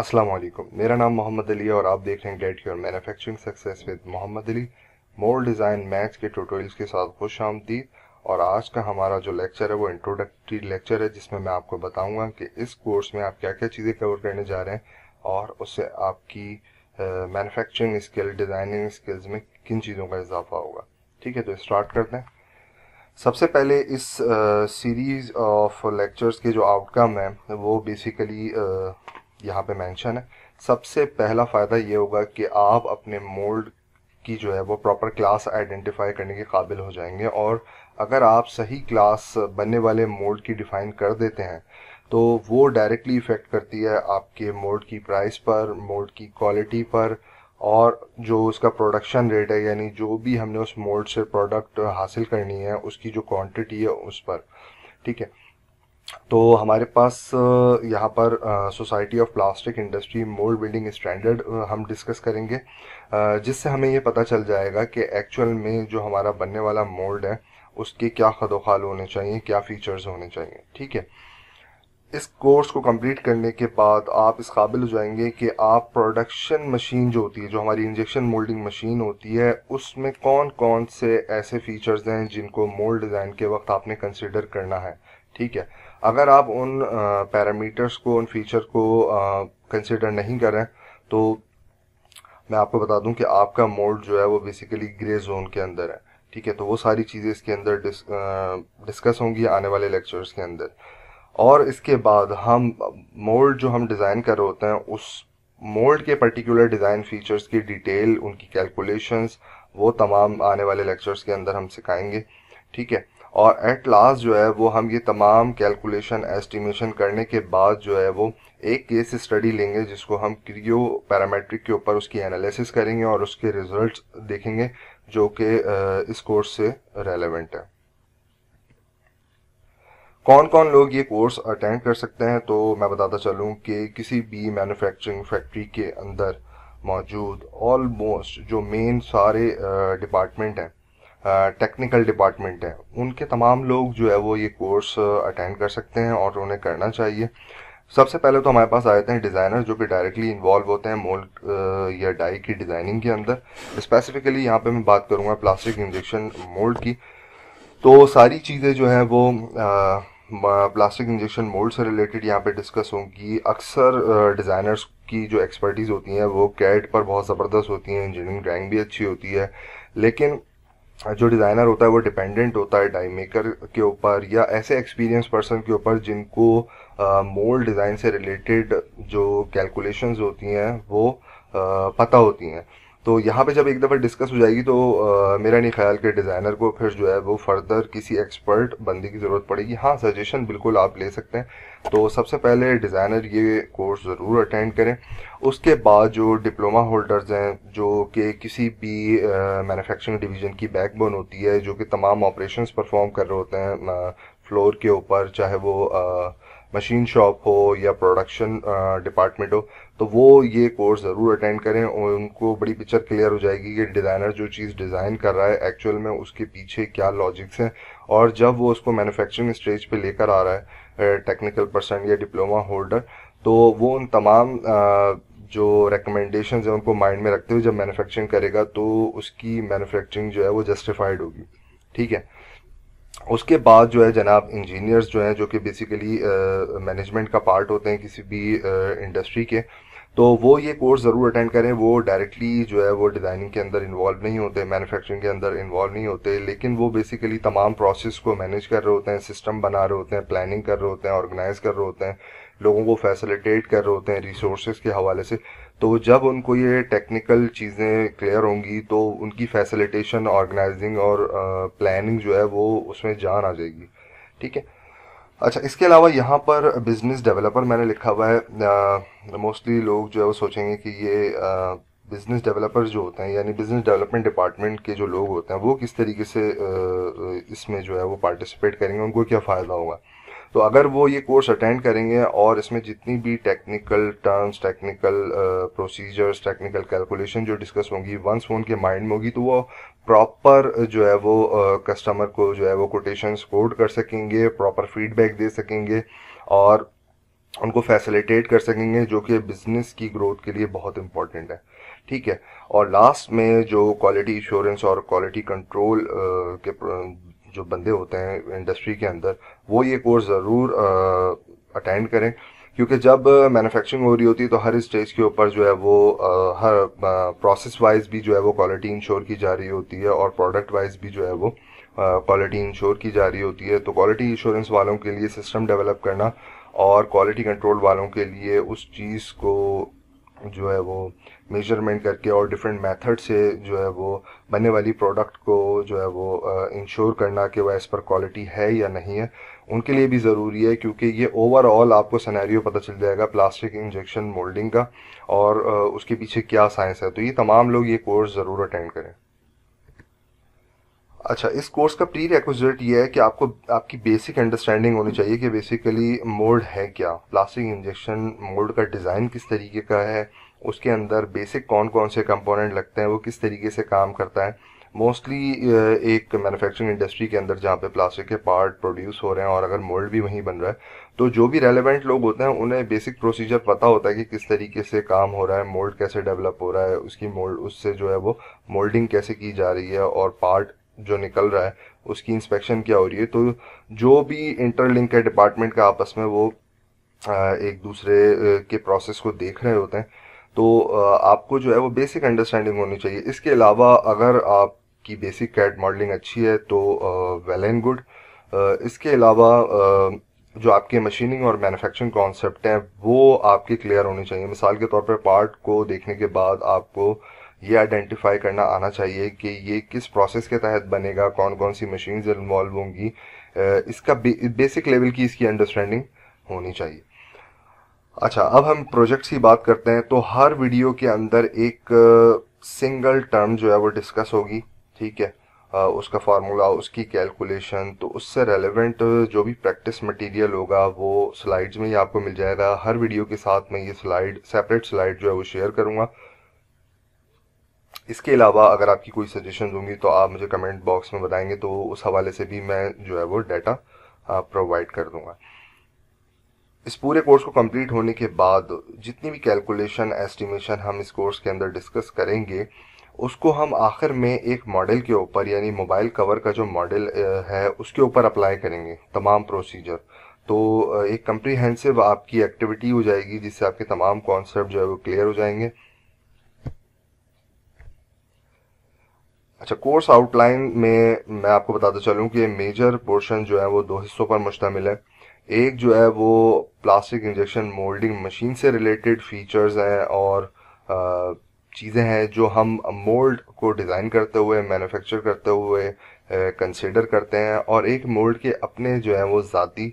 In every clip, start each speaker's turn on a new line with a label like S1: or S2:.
S1: अस्सलाम वालेकुम मेरा नाम मोहम्मद अली और आप देख रहे हैं get your manufacturing success with Mohammad Ali mould design maths के ट्यूटोरियल्स के साथ खुश आमदीद और आज का हमारा जो लेक्चर है वो इंट्रोडक्टरी लेक्चर है जिसमें मैं आपको बताऊंगा कि इस कोर्स में आप क्या क्या चीज़ें कवर करने जा रहे हैं और उससे आपकी मैनुफेक्चरिंग स्किल डिज़ाइनिंग स्किल्स में किन चीज़ों का इजाफा होगा ठीक है तो स्टार्ट करते हैं सबसे पहले इस सीरीज़ ऑफ लेक्चर्स के जो आउटकम है वो बेसिकली uh, यहाँ पे मेंशन है सबसे पहला फ़ायदा ये होगा कि आप अपने मोल्ड की जो है वो प्रॉपर क्लास आइडेंटिफाई करने के काबिल हो जाएंगे और अगर आप सही क्लास बनने वाले मोल्ड की डिफ़ाइन कर देते हैं तो वो डायरेक्टली इफ़ेक्ट करती है आपके मोल्ड की प्राइस पर मोल्ड की क्वालिटी पर और जो उसका प्रोडक्शन रेट है यानी जो भी हमने उस मोल्ड से प्रोडक्ट हासिल करनी है उसकी जो क्वांटिटी है उस पर ठीक है तो हमारे पास यहाँ पर society of plastic industry mould building standard हम डिस्कस करेंगे जिससे हमें ये पता चल जाएगा कि एक्चुअल में जो हमारा बनने वाला मोल्ड है उसके क्या खदोखाल होने चाहिए क्या फीचर्स होने चाहिए ठीक है इस कोर्स को कंप्लीट करने के बाद आप इस काबिल हो जाएंगे कि आप प्रोडक्शन मशीन जो होती है जो हमारी इंजेक्शन मोल्डिंग मशीन होती है उसमें कौन कौन से ऐसे फीचर्स हैं जिनको मोल्ड डिज़ाइन के वक्त आपने कंसिडर करना है ठीक है अगर आप उन पैरामीटर्स को उन फीचर को कंसिडर नहीं करें तो मैं आपको बता दूं कि आपका मोड जो है वो बेसिकली ग्रे जोन के अंदर है ठीक है तो वो सारी चीज़ें इसके अंदर डिस, डिस्कस होंगी आने वाले लेक्चर्स के अंदर और इसके बाद हम मोल्ड जो हम डिज़ाइन कर रहे होते हैं उस मोल्ड के पर्टिकुलर डिज़ाइन फीचर्स की डिटेल उनकी कैलकुलेशंस वो तमाम आने वाले लेक्चर्स के अंदर हम सिखाएंगे ठीक है और एट लास्ट जो है वो हम ये तमाम कैलकुलेशन एस्टिमेशन करने के बाद जो है वो एक केस स्टडी लेंगे जिसको हम क्रियो पैरामेट्रिक के ऊपर उसकी एनालिसिस करेंगे और उसके रिजल्ट्स देखेंगे जो कि इस कोर्स से रेलेवेंट है कौन कौन लोग ये कोर्स अटेंड कर सकते हैं तो मैं बताता चलूँ कि किसी भी मैन्युफैक्चरिंग फैक्ट्री के अंदर मौजूद ऑलमोस्ट जो मेन सारे डिपार्टमेंट हैं टेक्निकल डिपार्टमेंट है उनके तमाम लोग जो है वो ये कोर्स अटेंड कर सकते हैं और उन्हें करना चाहिए सबसे पहले तो हमारे पास आ जाते हैं डिज़ाइनर जो कि डायरेक्टली इन्वॉल्व होते हैं मोल्ड या डाई की डिज़ाइनिंग के अंदर स्पेसिफिकली यहाँ पे मैं बात करूँगा प्लास्टिक इंजेक्शन मोल्ड की तो सारी चीज़ें जो हैं वो प्लास्टिक इंजेक्शन मोल्ड से रिलेटेड यहाँ पे डिस्कस होंगी अक्सर डिज़ाइनर्स की जो एक्सपर्टीज़ होती हैं वो कैट पर बहुत ज़बरदस्त होती हैं इंजीनियरिंग ड्राइंग भी अच्छी होती है लेकिन हाँ, जो डिज़ाइनर होता है वो डिपेंडेंट होता है डाई मेकर के ऊपर या ऐसे एक्सपीरियंस पर्सन के ऊपर जिनको मोल्ड डिज़ाइन से रिलेटेड जो कैलकुलेशंस होती हैं वो आ, पता होती हैं तो यहाँ पे जब एक दफ़ा डिस्कस हो जाएगी तो आ, मेरा नहीं ख्याल कि डिज़ाइनर को फिर जो है वो फर्दर किसी एक्सपर्ट बंदी की ज़रूरत पड़ेगी हाँ सजेशन बिल्कुल आप ले सकते हैं तो सबसे पहले डिज़ाइनर ये कोर्स ज़रूर अटेंड करें उसके बाद जो डिप्लोमा होल्डर्स हैं जो कि किसी भी मैनुफेक्चरिंग डिवीज़न की बैकबोन होती है जो कि तमाम ऑपरेशन परफॉर्म कर रहे होते हैं फ्लोर के ऊपर चाहे वो आ, मशीन शॉप हो या प्रोडक्शन डिपार्टमेंट हो तो वो ये कोर्स ज़रूर अटेंड करें और उनको बड़ी पिक्चर क्लियर हो जाएगी कि डिज़ाइनर जो चीज़ डिज़ाइन कर रहा है एक्चुअल में उसके पीछे क्या लॉजिक्स हैं और जब वो उसको मैन्युफैक्चरिंग स्टेज पे लेकर आ रहा है टेक्निकल पर्सन या डिप्लोमा होल्डर तो वो उन तमाम जो रिकमेंडेशन है उनको माइंड में रखते हुए जब मैनुफेक्चरिंग करेगा तो उसकी मैनुफैक्चरिंग जो है वो जस्टिफाइड होगी ठीक है उसके बाद जो है जनाब इंजीनियर्स जो हैं जो कि बेसिकली मैनेजमेंट का पार्ट होते हैं किसी भी इंडस्ट्री के तो वो ये कोर्स ज़रूर अटेंड करें वो डायरेक्टली जो है वो डिज़ाइनिंग के अंदर इन्वॉल्व नहीं होते मैन्युफैक्चरिंग के अंदर इन्वॉल्व नहीं होते लेकिन वो बेसिकली तमाम प्रोसेस को मैनेज कर रहे होते हैं सिस्टम बना रहे होते हैं प्लानिंग कर रहे होते हैं ऑर्गेनाइज कर रहे होते हैं लोगों को फैसिलिटेट कर रहे होते हैं रिसोर्स के हवाले से तो जब उनको ये टेक्निकल चीज़ें क्लियर होंगी तो उनकी फैसिलिटेशन ऑर्गेनाइजिंग और प्लानिंग जो है वो उसमें जान आ जाएगी ठीक है अच्छा इसके अलावा यहाँ पर बिजनेस डेवलपर मैंने लिखा हुआ है मोस्टली लोग जो है वो सोचेंगे कि ये बिजनेस डेवलपर्स जो होते हैं यानी बिजनेस डेवलपमेंट डिपार्टमेंट के जो लोग होते हैं वो किस तरीके से इसमें जो है वो पार्टिसिपेट करेंगे उनको क्या फ़ायदा होगा तो अगर वो ये कोर्स अटेंड करेंगे और इसमें जितनी भी technical terms technical procedures technical calculation जो डिस्कस होंगी वंस वो उनके माइंड में होगी तो वो प्रॉपर uh, जो है वो कस्टमर uh, को जो है वो कोटेशन सपोर्ट कर सकेंगे प्रॉपर फीडबैक दे सकेंगे और उनको फैसिलिटेट कर सकेंगे जो कि बिज़नेस की ग्रोथ के लिए बहुत इंपॉर्टेंट है ठीक है और लास्ट में जो क्वालिटी इंश्योरेंस और क्वालिटी कंट्रोल uh, के जो बंदे होते हैं इंडस्ट्री के अंदर वो ये कोर्स ज़रूर अटेंड करें क्योंकि जब मैन्युफैक्चरिंग हो रही होती है तो हर स्टेज के ऊपर जो है वो आ, हर प्रोसेस वाइज भी जो है वो क्वालिटी इंश्योर की जा रही होती है और प्रोडक्ट वाइज भी जो है वो क्वालिटी इंश्योर की जा रही होती है तो क्वालिटी इंश्योरेंस वालों के लिए सिस्टम डेवलप करना और क्वालिटी कंट्रोल वालों के लिए उस चीज़ को जो है वो मेजरमेंट करके और डिफरेंट मेथड से जो है वो बनने वाली प्रोडक्ट को जो है वो इंश्योर करना कि वह इस पर क्वालिटी है या नहीं है उनके लिए भी ज़रूरी है क्योंकि ये ओवरऑल आपको सिनेरियो पता चल जाएगा प्लास्टिक इंजेक्शन मोल्डिंग का और उसके पीछे क्या साइंस है तो ये तमाम लोग ये कोर्स ज़रूर अटेंड करें अच्छा इस कोर्स का प्री रिक्विजिट ये है कि आपको आपकी बेसिक अंडरस्टैंडिंग होनी चाहिए कि बेसिकली मोल्ड है क्या प्लास्टिक इंजेक्शन मोल्ड का डिज़ाइन किस तरीके का है उसके अंदर बेसिक कौन कौन से कंपोनेंट लगते हैं वो किस तरीके से काम करता है मोस्टली uh, एक मैन्युफैक्चरिंग इंडस्ट्री के अंदर जहाँ पे प्लास्टिक के पार्ट प्रोड्यूस हो रहे हैं और अगर मोल्ड भी वहीं बन रहा है तो जो भी रेलेवेंट लोग होते हैं उन्हें बेसिक प्रोसीजर पता होता है कि किस तरीके से काम हो रहा है मोल्ड कैसे डेवलप हो रहा है उसकी मोल्ड उससे जो है वो मोल्डिंग कैसे की जा रही है और पार्ट जो निकल रहा है उसकी इंस्पेक्शन क्या हो रही है तो जो भी इंटरलिंक है डिपार्टमेंट का आपस में वो एक दूसरे के प्रोसेस को देख रहे होते हैं तो आपको जो है वो बेसिक अंडरस्टैंडिंग होनी चाहिए इसके अलावा अगर आप की बेसिक कैट मॉडलिंग अच्छी है तो वेल एंड गुड इसके अलावा uh, जो आपके मशीनिंग और मैन्युफैक्चरिंग कॉन्सेप्ट हैं वो आपके क्लियर होने चाहिए मिसाल के तौर पर पार्ट को देखने के बाद आपको ये आइडेंटिफाई करना आना चाहिए कि ये किस प्रोसेस के तहत बनेगा कौन कौन सी मशीन इन्वॉल्व होंगी इसका बे, बेसिक लेवल की इसकी अंडरस्टैंडिंग होनी चाहिए अच्छा अब हम प्रोजेक्ट्स की बात करते हैं तो हर वीडियो के अंदर एक सिंगल टर्म जो है वो डिस्कस होगी ठीक है उसका फार्मूला उसकी कैलकुलेशन तो उससे रेलेवेंट जो भी प्रैक्टिस मटेरियल होगा वो स्लाइड्स में ही आपको मिल जाएगा हर वीडियो के साथ मैं ये स्लाइड सेपरेट स्लाइड जो है वो शेयर करूँगा इसके अलावा अगर आपकी कोई सजेशन होंगी तो आप मुझे कमेंट बॉक्स में बताएंगे तो उस हवाले से भी मैं जो है वो डाटा प्रोवाइड कर दूंगा इस पूरे कोर्स को कंप्लीट होने के बाद जितनी भी कैलकुलेशन एस्टिमेशन हम इस कोर्स के अंदर डिस्कस करेंगे उसको हम आखिर में एक मॉडल के ऊपर यानी मोबाइल कवर का जो मॉडल है उसके ऊपर अप्लाई करेंगे तमाम प्रोसीजर तो एक कम्प्रीहेंसिव आपकी एक्टिविटी हो जाएगी जिससे आपके तमाम कॉन्सेप्ट जो है वो क्लियर हो जाएंगे अच्छा कोर्स आउटलाइन में मैं आपको बताता चलूँ कि मेजर पोर्शन जो है वो दो हिस्सों पर मुश्तमिल है एक जो है वो प्लास्टिक इंजेक्शन मोल्डिंग मशीन से रिलेटेड फीचर्स हैं और चीज़ें हैं जो हम मोल्ड को डिज़ाइन करते हुए मैन्युफैक्चर करते हुए कंसिडर करते हैं और एक मोल्ड के अपने जो है वो ज़ाती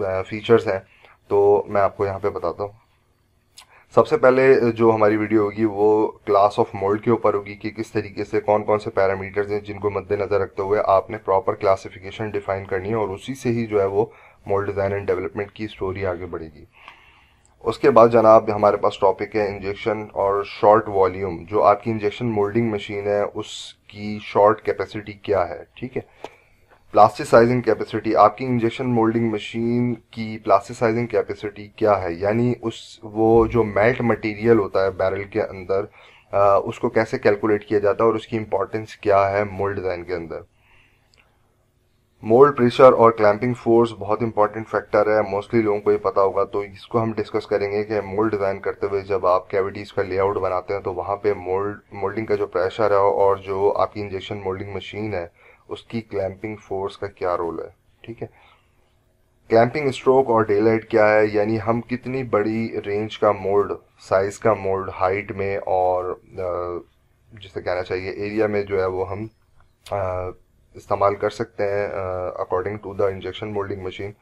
S1: फीचर्स हैं तो मैं आपको यहाँ पे बताता हूँ सबसे पहले जो हमारी वीडियो होगी वो क्लास ऑफ मोल्ड के ऊपर होगी कि किस तरीके से कौन कौन से पैरामीटर्स हैं जिनको मद्देनज़र रखते हुए आपने प्रॉपर क्लासिफिकेशन डिफाइन करनी है और उसी से ही जो है वो मोल्ड डिज़ाइन एंड डेवलपमेंट की स्टोरी आगे बढ़ेगी उसके बाद जनाब हमारे पास टॉपिक है इंजेक्शन और शॉर्ट वॉल्यूम जो आपकी इंजेक्शन मोल्डिंग मशीन है उसकी शॉर्ट कैपेसिटी क्या है ठीक है प्लास्टिसाइजिंग कैपेसिटी आपकी इंजेक्शन मोल्डिंग मशीन की प्लास्टिसाइजिंग कैपेसिटी क्या है यानी उस वो जो मेल्ट मटेरियल होता है बैरल के अंदर आ, उसको कैसे कैलकुलेट किया जाता है और उसकी इम्पोर्टेंस क्या है मोल्ड डिज़ाइन के अंदर मोल्ड प्रेशर और क्लैंपिंग फोर्स बहुत इंपॉर्टेंट फैक्टर है मोस्टली लोगों को ये पता होगा तो इसको हम डिस्कस करेंगे कि मोल्ड डिज़ाइन करते हुए जब आप कैविटीज़ का लेआउट बनाते हैं तो वहां पे मोल्ड मोल्डिंग का जो प्रेशर है और जो आपकी इंजेक्शन मोल्डिंग मशीन है उसकी क्लैंपिंग फोर्स का क्या रोल है ठीक है क्लैंपिंग स्ट्रोक और डे लाइट क्या है यानी हम कितनी बड़ी रेंज का मोल्ड साइज का मोल्ड हाइट में और जिसे कहना चाहिए एरिया में जो है वो हम इस्तेमाल कर सकते हैं according to the injection moulding machine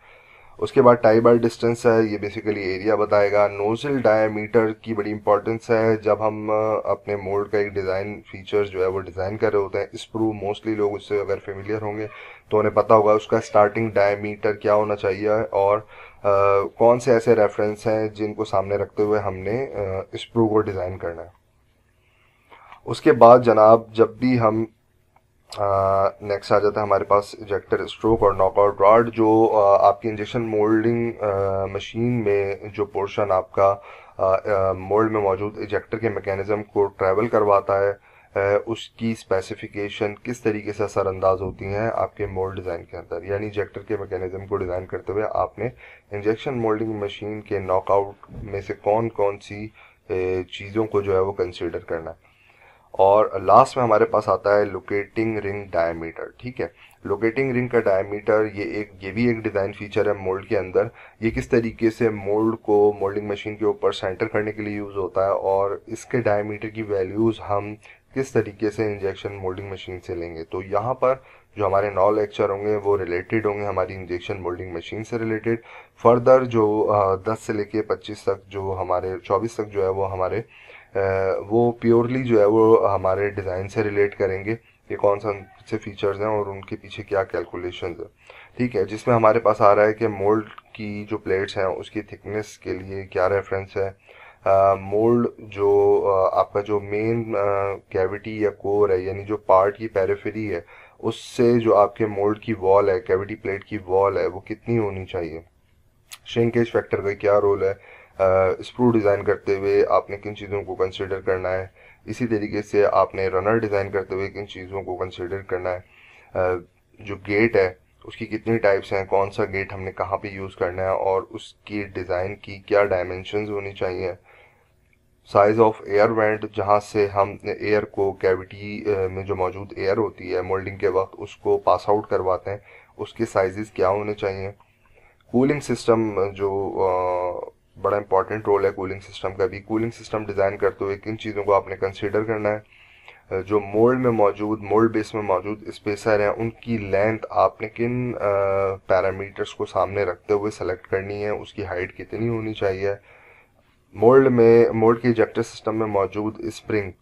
S1: उसके बाद टाई डिस्टेंस है ये बेसिकली एरिया बताएगा नोजल डायमीटर की बड़ी इंपॉर्टेंस है जब हम अपने मोल्ड का एक डिज़ाइन फीचर जो है वो डिज़ाइन कर रहे होते हैं स्प्रू मोस्टली लोग उससे अगर फेमिलियर होंगे तो उन्हें पता होगा उसका स्टार्टिंग डायमीटर क्या होना चाहिए और आ, कौन से ऐसे रेफरेंस हैं जिनको सामने रखते हुए हमने स्प्रू को डिज़ाइन करना है उसके बाद जनाब जब भी हम नेक्स्ट आ जाता है हमारे पास इजेक्टर स्ट्रोक और नॉकआउट रॉड जो uh, आपकी इंजेक्शन मोल्डिंग मशीन में जो पोर्शन आपका मोल्ड uh, में मौजूद इजेक्टर के मैकेनिज्म को ट्रैवल करवाता है उसकी स्पेसिफिकेशन किस तरीके से असरअंदाज होती हैं आपके मोल्ड डिज़ाइन के अंदर यानी इजेक्टर के मैकेनिज्म को डिज़ाइन करते हुए आपने इंजेक्शन मोल्डिंग मशीन के नॉकआउट में से कौन कौन सी चीज़ों को जो है वो कंसिडर करना है और लास्ट में हमारे पास आता है लोकेटिंग रिंग डायमीटर ठीक है लोकेटिंग रिंग का डायमीटर ये एक ये भी एक डिज़ाइन फीचर है मोल्ड के अंदर ये किस तरीके से मोल्ड को मोल्डिंग मशीन के ऊपर सेंटर करने के लिए यूज़ होता है और इसके डायमीटर की वैल्यूज़ हम किस तरीके से इंजेक्शन मोल्डिंग मशीन से लेंगे तो यहाँ पर जो हमारे नौ लेक्चर होंगे वो रिलेटेड होंगे हमारी इंजेक्शन मोल्डिंग मशीन से रिलेटेड फर्दर जो दस से लेके पच्चीस तक जो हमारे चौबीस तक जो है वो हमारे वो प्योरली जो है वो हमारे डिज़ाइन से रिलेट करेंगे कि कौन सा से फीचर्स हैं और उनके पीछे क्या कैलकुलेशन है ठीक है जिसमें हमारे पास आ रहा है कि मोल्ड की जो प्लेट्स हैं उसकी थिकनेस के लिए क्या रेफरेंस है मोल्ड uh, जो uh, आपका जो मेन कैविटी uh, या कोर है यानी जो पार्ट की पैरेफेरी है उससे जो आपके मोल्ड की वॉल है कैविटी प्लेट की वॉल है वो कितनी होनी चाहिए श्रिंकेज फैक्टर का क्या रोल है स्प्रू डिज़ाइन करते हुए आपने किन चीज़ों को कंसिडर करना है इसी तरीके से आपने रनर डिज़ाइन करते हुए किन चीज़ों को कंसिडर करना है जो गेट है उसकी कितनी टाइप्स हैं कौन सा गेट हमने कहाँ पे यूज़ करना है और उसकी डिज़ाइन की क्या डायमेंशन होनी चाहिए साइज ऑफ एयर वेंट जहाँ से हम एयर को कैविटी में जो मौजूद एयर होती है मोल्डिंग के वक्त उसको पास आउट करवाते हैं उसके साइजेस क्या होने चाहिए कूलिंग सिस्टम जो बड़ा इंपॉर्टेंट रोल है कूलिंग सिस्टम का भी कूलिंग सिस्टम डिज़ाइन करते हुए किन चीज़ों को आपने कंसिडर करना है जो मोल्ड में मौजूद मोल्ड बेस में मौजूद स्पेसर हैं उनकी लेंथ आपने किन पैरामीटर्स को सामने रखते हुए सेलेक्ट करनी है उसकी हाइट कितनी होनी चाहिए मोल्ड में मोल्ड के इजेक्टर सिस्टम में मौजूद स्प्रिंग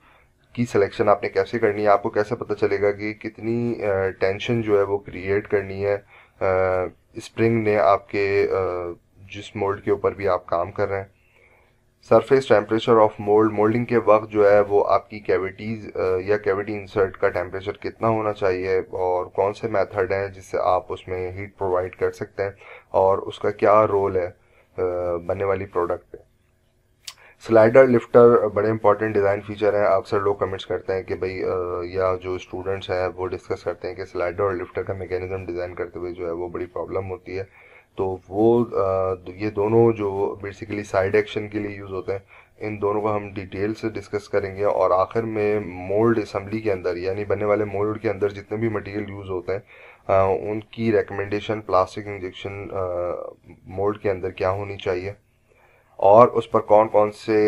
S1: की सिलेक्शन आपने कैसे करनी है आपको कैसे पता चलेगा कि कितनी टेंशन जो है वो क्रिएट करनी है स्प्रिंग ने आपके जिस मोल्ड के ऊपर भी आप काम कर रहे हैं surface temperature of mould moulding के वक्त जो है वो आपकी कैविटीज़ या कैविटी इंसर्ट का टेम्परेचर कितना होना चाहिए और कौन से मेथड हैं जिससे आप उसमें हीट प्रोवाइड कर सकते हैं और उसका क्या रोल है बनने वाली प्रोडक्ट पे स्लाइडर लिफ्टर बड़े इंपॉर्टेंट डिज़ाइन फीचर हैं अक्सर लोग कमेंट्स करते हैं कि भाई या जो स्टूडेंट्स हैं वो डिस्कस करते हैं कि स्लाइडर और लिफ्टर का मेकेनिज़्म डिज़ाइन करते हुए जो है वो बड़ी प्रॉब्लम होती है तो वो आ, ये दोनों जो बेसिकली साइड एक्शन के लिए यूज़ होते हैं इन दोनों को हम डिटेल से डिस्कस करेंगे और आखिर में मोल्ड असम्बली के अंदर यानी बनने वाले मोल्ड के अंदर जितने भी मटेरियल यूज़ होते हैं आ, उनकी रिकमेंडेशन प्लास्टिक इंजेक्शन मोल्ड के अंदर क्या होनी चाहिए और उस पर कौन कौन से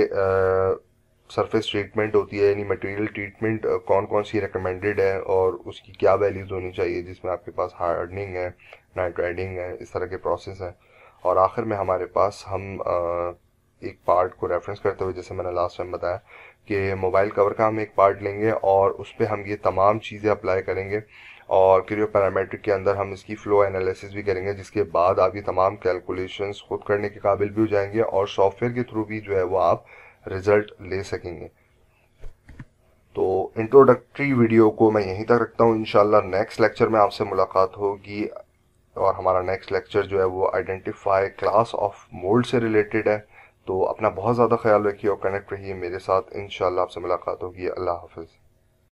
S1: सरफेस ट्रीटमेंट होती है यानी मटेरियल ट्रीटमेंट कौन कौन सी रिकमेंडेड है और उसकी क्या वैल्यूज़ होनी चाहिए जिसमें आपके पास हार्डनिंग है नाइट राइडिंग है इस तरह के प्रोसेस हैं और आखिर में हमारे पास हम एक पार्ट को रेफरेंस करते हुए जैसे मैंने लास्ट टाइम बताया कि मोबाइल कवर का हम एक पार्ट लेंगे और उस पर हम ये तमाम चीज़ें अप्लाई करेंगे और क्रियो पैरामेट्रिक के अंदर हम इसकी फ़्लो एनालिसिस भी करेंगे जिसके बाद आप ये तमाम कैलकुलेशंस खुद करने के काबिल भी हो जाएंगे और सॉफ्टवेयर के थ्रू भी जो है वो आप रिज़ल्ट ले सकेंगे तो इंट्रोडक्टरी वीडियो को मैं यहीं तक रखता हूँ इन नेक्स्ट लेक्चर में आपसे मुलाकात होगी और हमारा नेक्स्ट लेक्चर जो है वो आइडेंटिफाई क्लास ऑफ मोल्ड से रिलेटेड है तो अपना बहुत ज़्यादा ख्याल रखिए और कनेक्ट रहिए मेरे साथ इन आपसे मुलाकात होगी अल्लाह हाफिज़